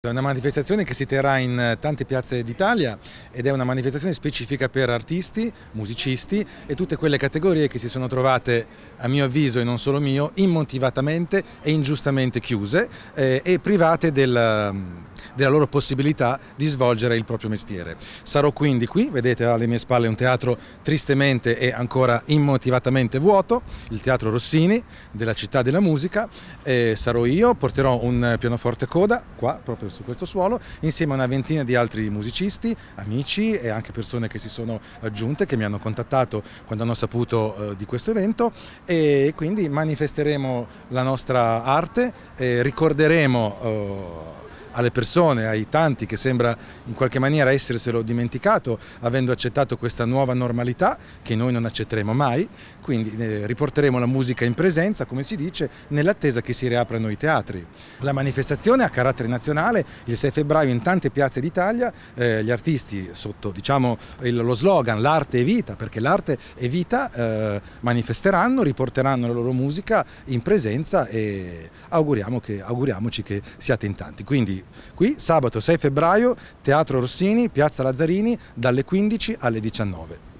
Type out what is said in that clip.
È una manifestazione che si terrà in eh, tante piazze d'Italia ed è una manifestazione specifica per artisti, musicisti e tutte quelle categorie che si sono trovate, a mio avviso e non solo mio, immotivatamente e ingiustamente chiuse eh, e private del della loro possibilità di svolgere il proprio mestiere. Sarò quindi qui, vedete alle mie spalle un teatro tristemente e ancora immotivatamente vuoto, il Teatro Rossini della città della musica, e sarò io, porterò un pianoforte coda qua proprio su questo suolo insieme a una ventina di altri musicisti, amici e anche persone che si sono aggiunte, che mi hanno contattato quando hanno saputo eh, di questo evento e quindi manifesteremo la nostra arte, eh, ricorderemo... Eh, alle persone, ai tanti che sembra in qualche maniera esserselo dimenticato avendo accettato questa nuova normalità che noi non accetteremo mai, quindi eh, riporteremo la musica in presenza, come si dice, nell'attesa che si riaprano i teatri. La manifestazione ha carattere nazionale, il 6 febbraio in tante piazze d'Italia eh, gli artisti sotto diciamo, il, lo slogan l'arte è vita, perché l'arte è vita, eh, manifesteranno, riporteranno la loro musica in presenza e auguriamo che, auguriamoci che siate in tanti. Quindi Qui sabato 6 febbraio, Teatro Rossini, Piazza Lazzarini, dalle 15 alle 19.